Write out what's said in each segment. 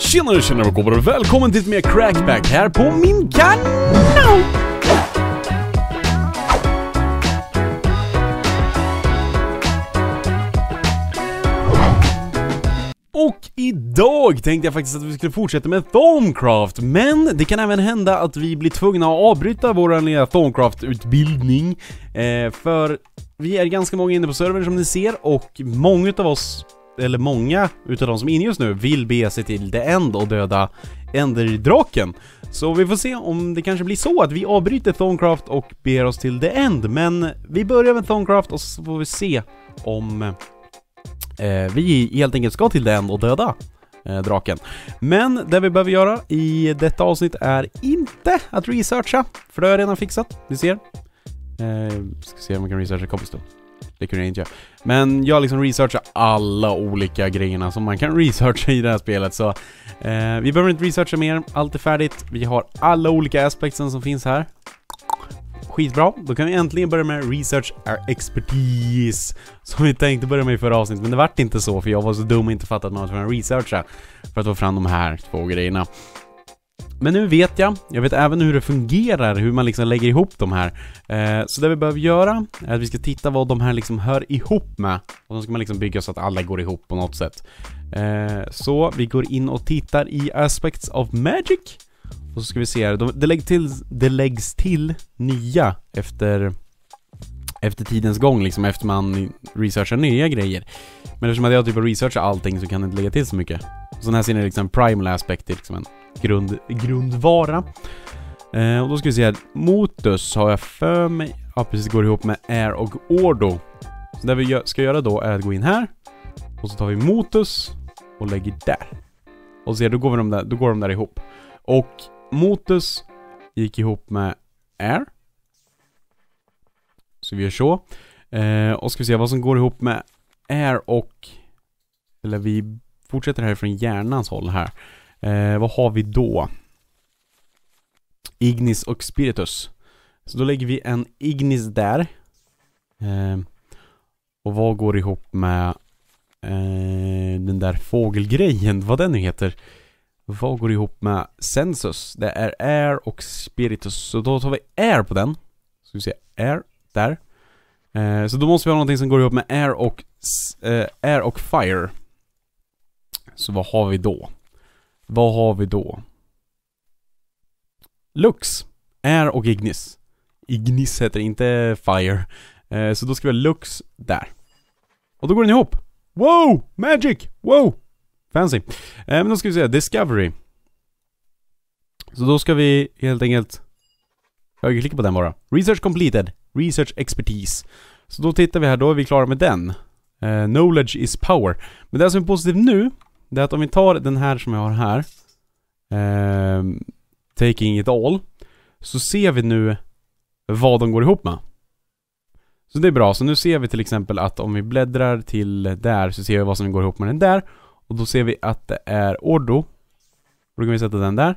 Tjenare tjenare och kompare välkommen till ett mer crackback här på min kanal! Och idag tänkte jag faktiskt att vi skulle fortsätta med Thorncraft, men det kan även hända att vi blir tvungna att avbryta vår lilla Thorncraft-utbildning, eh, för vi är ganska många inne på servern som ni ser och många av oss eller många utav de som är inne just nu vill bege sig till The End och döda Enderdraken. Så vi får se om det kanske blir så att vi avbryter Thorncraft och beger oss till The End. Men vi börjar med Thorncraft och så får vi se om eh, vi helt enkelt ska till The End och döda eh, draken. Men det vi behöver göra i detta avsnitt är inte att researcha, för det har jag redan fixat. Ni ser. Eh, ska se om vi kan researcha cobblestone. Det kunde jag inte göra. Men jag liksom researchar alla olika grejerna som man kan researcha i det här spelet så eh, vi behöver inte researcha mer. Allt är färdigt. Vi har alla olika aspekter som finns här. Skitbra, då kan vi äntligen börja med research our expertise Som vi tänkte börja med i förra avsnittet, men det vart inte så för jag var så dum och inte fattade att man var tvungen att researcha För att få fram de här två grejerna men nu vet jag, jag vet även hur det fungerar, hur man liksom lägger ihop de här. Eh, så det vi behöver göra är att vi ska titta vad de här liksom hör ihop med. Och då ska man liksom bygga så att alla går ihop på något sätt. Eh, så vi går in och tittar i Aspects of Magic. Och så ska vi se här, de, det, lägg till, det läggs till nya efter efter tidens gång liksom, efter man researchar nya grejer. Men eftersom jag typ researchar allting så kan det inte lägga till så mycket. Så den här ser ni liksom primal aspect, liksom en grund, grundvara. Eh, och då ska vi se här. Motus har jag för mig. Ja, precis. Går ihop med Air och Ordo. Så det vi ska göra då är att gå in här. Och så tar vi Motus och lägger där. Och ser, då går, vi de där, då går de där ihop. Och Motus gick ihop med Air. Så vi gör så. Eh, och ska vi se vad som går ihop med Air och... Eller vi fortsätter här från hjärnans håll här. Eh, vad har vi då? Ignis och Spiritus. Så då lägger vi en Ignis där. Eh, och vad går ihop med eh, den där fågelgrejen, vad den nu heter? Vad går ihop med sensus? Det är air och spiritus. Så då tar vi air på den. Så vi se, air, där. Eh, så då måste vi ha någonting som går ihop med air och, eh, air och fire. Så vad har vi då? Vad har vi då? Lux, Air och Ignis. Ignis heter inte Fire. Eh, så då ska vi ha Lux där. Och då går den ihop. Wow! Magic! Wow! Fancy. Eh, men då ska vi säga Discovery. Så då ska vi helt enkelt högerklicka på den bara. Research completed. Research expertise. Så då tittar vi här, då är vi klara med den. Eh, knowledge is power. Men det som är positivt nu det är att om vi tar den här som jag har här eh, Taking it all Så ser vi nu vad de går ihop med Så det är bra, så nu ser vi till exempel att om vi bläddrar till där så ser vi vad som går ihop med den där Och då ser vi att det är Ordo Då kan vi sätta den där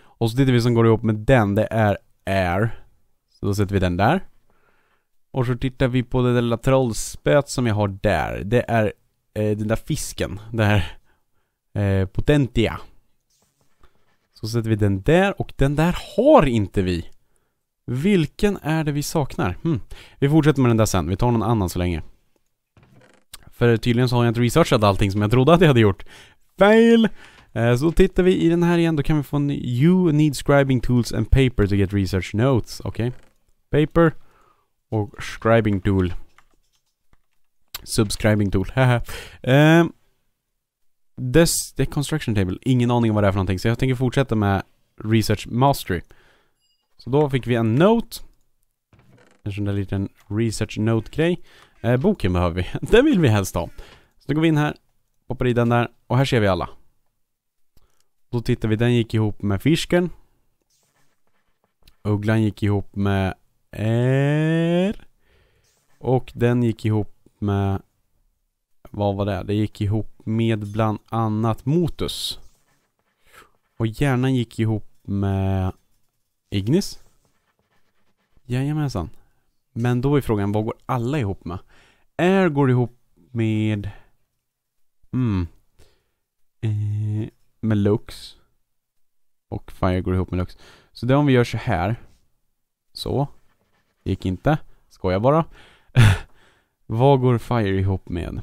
Och så tittar vi som går ihop med den, det är Air Så då sätter vi den där och så tittar vi på det där lilla trollspöet som jag har där. Det är Eh, den där fisken, den här eh, Potentia. Så sätter vi den där och den där har inte vi. Vilken är det vi saknar? Hmm. Vi fortsätter med den där sen, vi tar någon annan så länge. För tydligen så har jag inte researchat allting som jag trodde att jag hade gjort. Fail! Eh, så tittar vi i den här igen, då kan vi få en You need scribing tools and paper to get research notes. Okej. Okay. Paper och scribing tool. Subscribing tool, haha. uh, the construction table, ingen aning om vad det är för någonting. Så jag tänker fortsätta med Research Mastery. Så då fick vi en note. En sån där liten research note-grej. Eh, boken behöver vi. Den vill vi helst ha. Så då går vi in här, poppar i den där och här ser vi alla. Då tittar vi, den gick ihop med fisken. Ugglan gick ihop med är. Och den gick ihop med Vad var det? Det gick ihop med bland annat Motus Och hjärnan gick ihop med Ignis Jajamensan Men då är frågan, vad går alla ihop med? Air går ihop med Mm eh, Med Lux Och Fire går ihop med Lux Så det om vi gör så här Så Gick inte Skojar bara Vad går FIRE ihop med?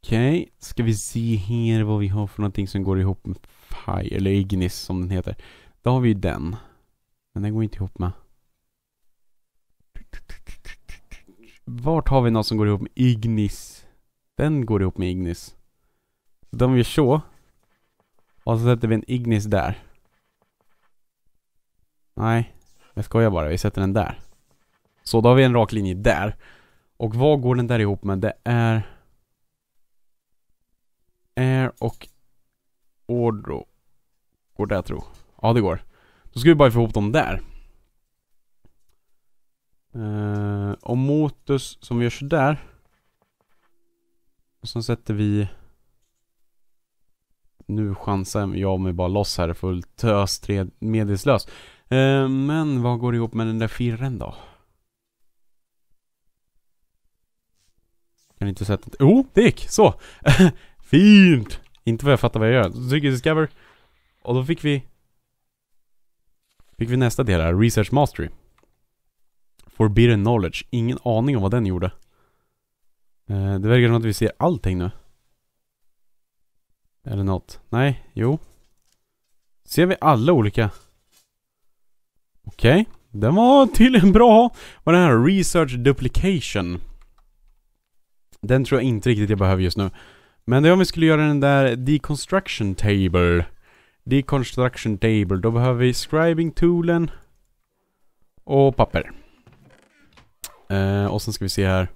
Okej, okay. ska vi se här vad vi har för någonting som går ihop med FIRE, eller Ignis som den heter. Då har vi ju den. Men den går inte ihop med... Vart har vi något som går ihop med Ignis? Den går ihop med Ignis. Så om vi gör så. Och så sätter vi en Ignis där. Nej, jag skojar bara. Vi sätter den där. Så då har vi en rak linje där. Och vad går den där ihop med? Det är... Air och Ordro. Går det tro? Ja, det går. Då ska vi bara få ihop dem där. Eh, och motus som vi gör sådär. Och sen sätter vi... Nu chansar jag mig bara loss här fullt ös, medelslös. Eh, men vad går ihop med den där firren då? Kan inte sätta... Oh, det gick! Så! Fint! Inte vad jag fattar vad jag gör. Så trycker jag discover. Och då fick vi... Fick vi nästa del här, research mastery. Forbidden knowledge. Ingen aning om vad den gjorde. Eh, det verkar som att vi ser allting nu. Eller något. Nej, jo. Ser vi alla olika? Okej. Okay. Den var tydligen bra. Vad är det här? Research duplication. Den tror jag inte riktigt jag behöver just nu. Men det är om vi skulle göra den där deconstruction table. Deconstruction table, då behöver vi scribing-toolen och papper. Eh, och sen ska vi se här.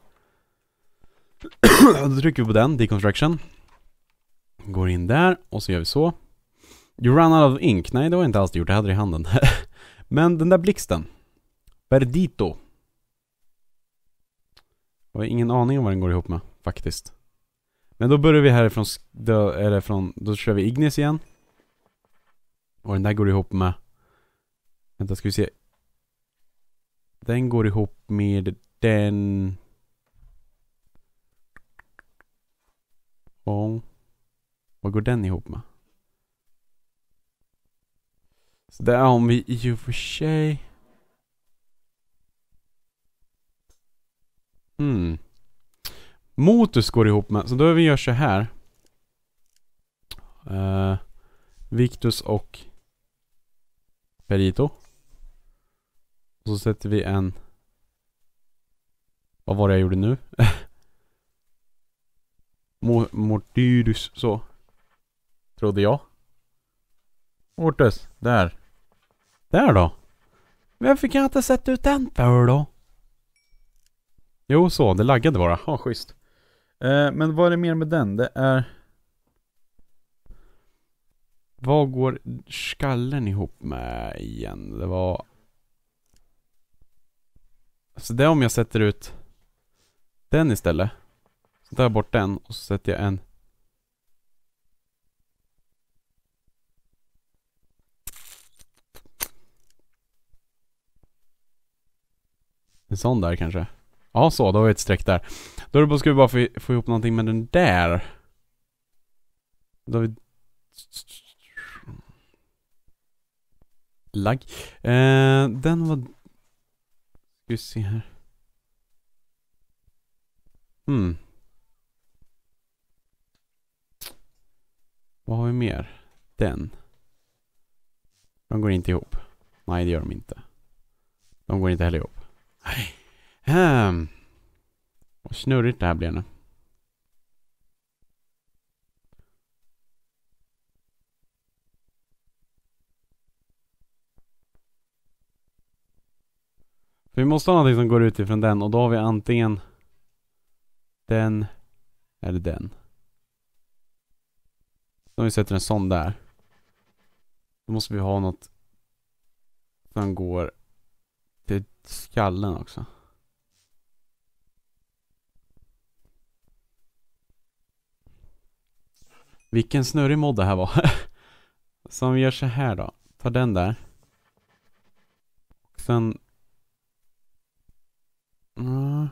då trycker vi på den, deconstruction. Går in där och så gör vi så. You run out of ink. Nej, det var inte alls gjort. Det hade jag i handen. Men den där blixten. Verdito. Jag har ingen aning om vad den går ihop med, faktiskt. Men då börjar vi härifrån, då, eller från, då kör vi Ignis igen. Och den där går ihop med Vänta, ska vi se Den går ihop med den Och Vad går den ihop med? Så där har vi i och för sig Motus går ihop med, så då vi gör så här. Uh, Victus och Perito. Och så sätter vi en Vad var det jag gjorde nu? Mortyrus så Trodde jag Mortus, där Där då? Varför kan jag inte sätta ut den för då? Jo så, det laggade bara, ja schysst Eh, men vad är det mer med den? Det är... Vad går skallen ihop med igen? Det var... Alltså det är om jag sätter ut den istället. Så tar jag bort den och så sätter jag en En sån där kanske? Ja, så. Då har vi ett streck där. Då ska vi bara få, ihop någonting med den där. Då har vi... Lagg. Eh, den var... Ska vi se här. Hmm. Vad har vi mer? Den. De går inte ihop. Nej, det gör de inte. De går inte heller ihop. Nej. Hmm. Vad snurrigt det här blir nu. För vi måste ha någonting som går ut ifrån den och då har vi antingen den eller den. Så om vi sätter en sån där. Då måste vi ha något som går till skallen också. Vilken snurrig mod det här var. Så om vi gör så här då. Ta den där. Och sen... Mm.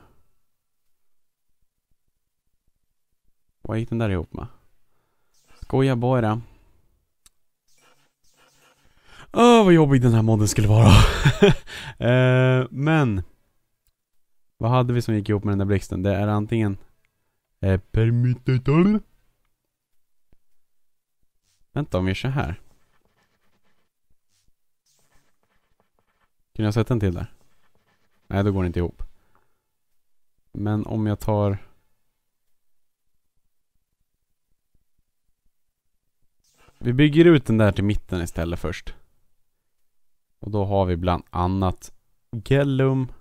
Vad gick den där ihop med? Skoja bara. Åh, oh, vad jobbig den här modden skulle vara. eh, men. Vad hade vi som gick ihop med den där blixten? Det är antingen eh, permutator Vänta, om vi gör så här. Kunde jag sätta en till där? Nej, då går det inte ihop. Men om jag tar... Vi bygger ut den där till mitten istället först. Och då har vi bland annat Gellum.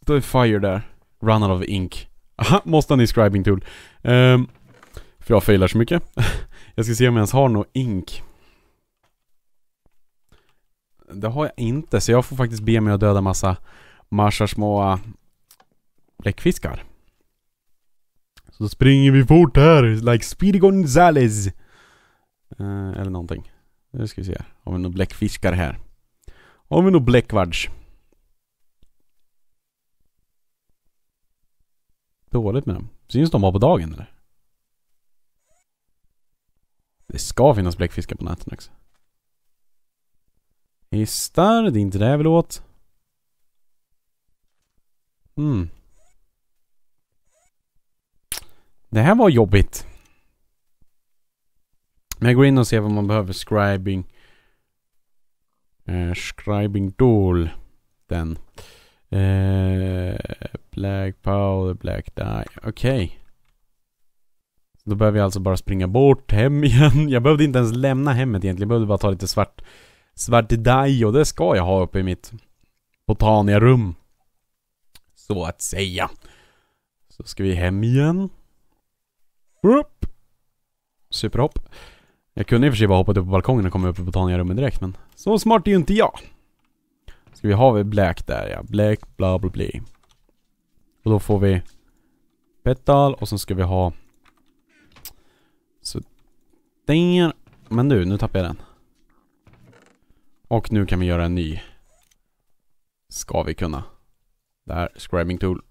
Då är Fire där. Run of ink. Aha, måste han i scribing tool. Um, för jag failar så mycket. jag ska se om jag ens har något ink. Det har jag inte, så jag får faktiskt be mig att döda massa, massa små äh, bläckfiskar. Så springer vi fort här, like Speedy Gonzales. Uh, eller någonting. Nu ska vi se, har vi några bläckfiskar här? Har vi några Bläckvards? dåligt med dem. Syns de bara på dagen eller? Det ska finnas bläckfiskar på näten också. Histar, det är inte det jag vill åt. Mm. Det här var jobbigt. Men jag går in och ser vad man behöver. Scribing. Eh, scribing Dool. Den. Eh, black power, Black Die. Okej. Okay. Då behöver jag alltså bara springa bort hem igen. Jag behövde inte ens lämna hemmet egentligen. Jag behövde bara ta lite svart Svart daj och det ska jag ha uppe i mitt Botaniarum. Så att säga. Så ska vi hem igen. Upp. Superhopp. Jag kunde i och för sig bara hoppat upp på balkongen och kommit upp i Botaniarummet direkt men så smart är ju inte jag. Ska vi ha vi black där ja, black bla bla bla. Och då får vi petal och sen ska vi ha så Men du, nu tappar jag den. Och nu kan vi göra en ny. Ska vi kunna. Där, scribing tool.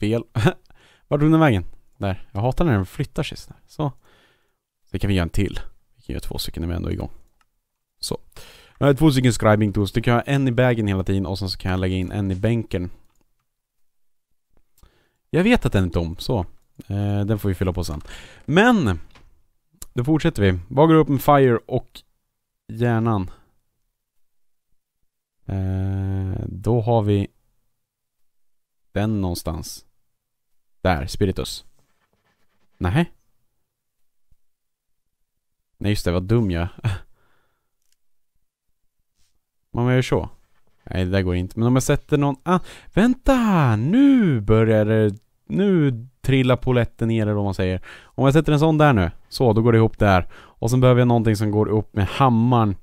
Fel. Vart tog den vägen? Där. Jag hatar när den flyttar sig Så. Sen kan vi göra en till. Vi kan göra två stycken när vi ändå är igång. Så. Jag har två stycken scribing tools. Du kan ha en i bagen hela tiden och sen så kan jag lägga in en i bänken. Jag vet att den är tom, så. Eh, den får vi fylla på sen. Men! Då fortsätter vi. Vad går upp med Fire och hjärnan? Eh, då har vi den någonstans. Där, Spiritus. Nej. Nej just det, vad dum jag Man gör så. Nej, det där går inte. Men om jag sätter någon ah, Vänta! Nu börjar det... Nu trillar poletten ner eller vad man säger. Om jag sätter en sån där nu. Så, då går det ihop där. Och sen behöver jag någonting som går upp med hammaren.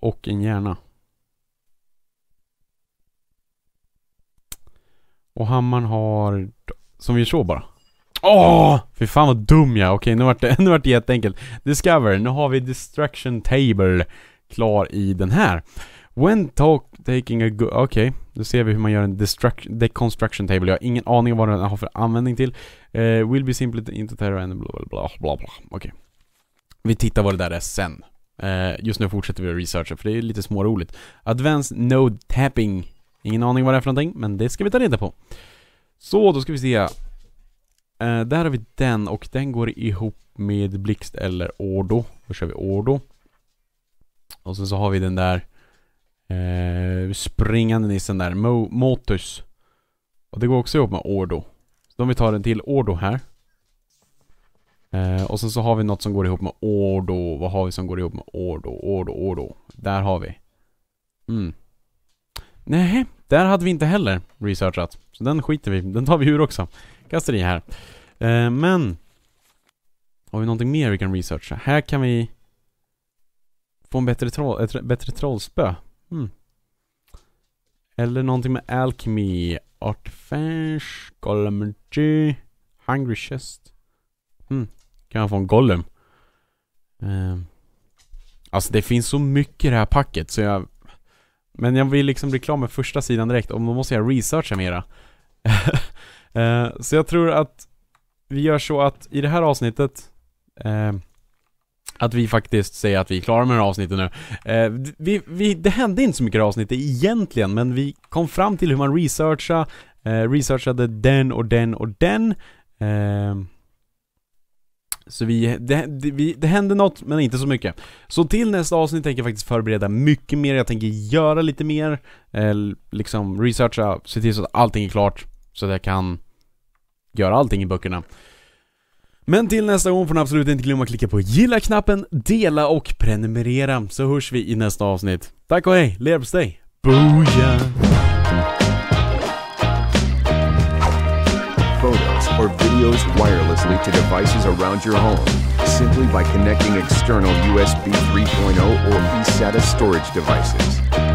Och en hjärna. Och hammaren har... Som vi så bara. Åh! Fy fan vad dum jag Okej, nu vart det, det jätteenkelt. Discover, nu har vi destruction Table klar i den här. When talk taking a good... Okej, okay. då ser vi hur man gör en deconstruction table. Jag har ingen aning om vad den har för användning till. Uh, eh, will be simply into terror and bla bla bla bla. Okej. Vi tittar vad det där är sen. Uh, just nu fortsätter vi att researcha för det är lite småroligt. Advanced Node Tapping. Ingen aning vad det är för någonting, men det ska vi ta reda på. Så, då ska vi se. Uh, där har vi den och den går ihop med Blixt eller Ordo. Då kör vi Ordo. Och sen så har vi den där eh, springande nissen där, Mo Motus. Och det går också ihop med Ordo. Så om vi tar en till Ordo här. Eh, och sen så har vi något som går ihop med Ordo. Vad har vi som går ihop med Ordo? Ordo, Ordo. Där har vi. Mm. Nej, där hade vi inte heller researchat. Så den skiter vi Den tar vi ur också. Kastar i här. Eh, men har vi någonting mer vi kan researcha? Här kan vi Få en bättre, troll, ett bättre trollspö. Mm. Eller någonting med alchemy. Artifange, Golem G, Hungry Chest. Mm. Kan jag få en Golem? Eh. Alltså det finns så mycket i det här packet så jag Men jag vill liksom bli klar med första sidan direkt, och då måste jag researcha mera ehm. Så jag tror att vi gör så att i det här avsnittet eh, att vi faktiskt säger att vi är klara med det här avsnittet nu. Eh, vi, vi, det hände inte så mycket i det här avsnittet egentligen, men vi kom fram till hur man researchar, eh, researchade den och den och den. Eh, så vi det, det, vi det, hände något, men inte så mycket. Så till nästa avsnitt tänker jag faktiskt förbereda mycket mer, jag tänker göra lite mer, eh, liksom researcha, se till så att allting är klart, så att jag kan göra allting i böckerna. Men till nästa gång får ni absolut inte glömma att klicka på gilla-knappen, dela och prenumerera så hörs vi i nästa avsnitt. Tack och hej, leverpastej! Booyah! Photos or videos wirelessly to devices around your home simply by connecting external USB 3.0 or eSATA storage devices.